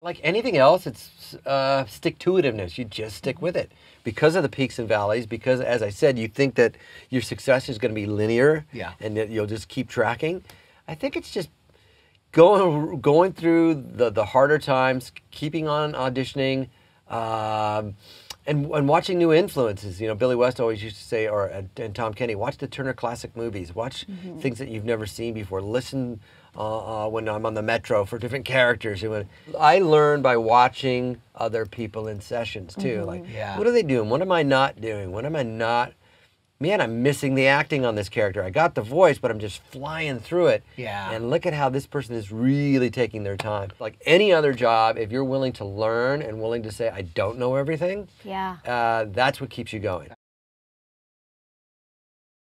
Like anything else, it's uh, stick to itiveness. You just stick with it because of the peaks and valleys. Because, as I said, you think that your success is going to be linear, yeah. and that you'll just keep tracking. I think it's just going going through the the harder times, keeping on auditioning. Um, and, and watching new influences. You know, Billy West always used to say, or and Tom Kenny, watch the Turner Classic movies, watch mm -hmm. things that you've never seen before. Listen uh, uh, when I'm on the metro for different characters. I learn by watching other people in sessions too. Mm -hmm. Like, mm-hmm. yeah. what are they doing? What am I not doing? What am I not man, I'm missing the acting on this character. I got the voice, but I'm just flying through it. Yeah. And look at how this person is really taking their time. Like any other job, if you're willing to learn and willing to say, I don't know everything, yeah. Uh, that's what keeps you going.